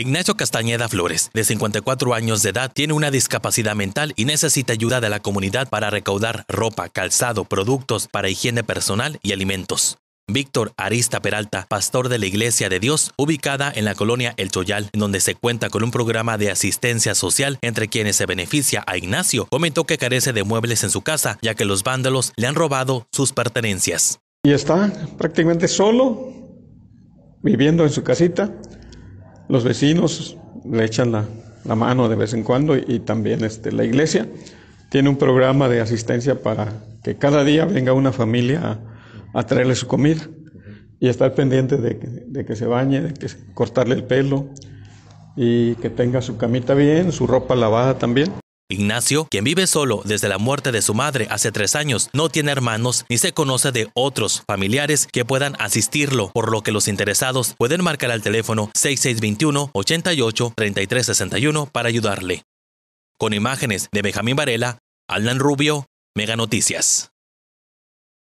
Ignacio Castañeda Flores, de 54 años de edad, tiene una discapacidad mental y necesita ayuda de la comunidad para recaudar ropa, calzado, productos para higiene personal y alimentos. Víctor Arista Peralta, pastor de la Iglesia de Dios, ubicada en la colonia El Choyal, donde se cuenta con un programa de asistencia social entre quienes se beneficia a Ignacio, comentó que carece de muebles en su casa, ya que los vándalos le han robado sus pertenencias. Y está prácticamente solo, viviendo en su casita, los vecinos le echan la, mano de vez en cuando y, también este, la iglesia tiene un programa de asistencia para que cada día venga una familia a, traerle su comida y estar pendiente de de que se bañe, de que cortarle el pelo y que tenga su camita bien, su ropa lavada también. Ignacio, quien vive solo desde la muerte de su madre hace tres años, no tiene hermanos ni se conoce de otros familiares que puedan asistirlo, por lo que los interesados pueden marcar al teléfono 6621 88 3361 para ayudarle. Con imágenes de Benjamín Varela, Alan Rubio, Mega Noticias.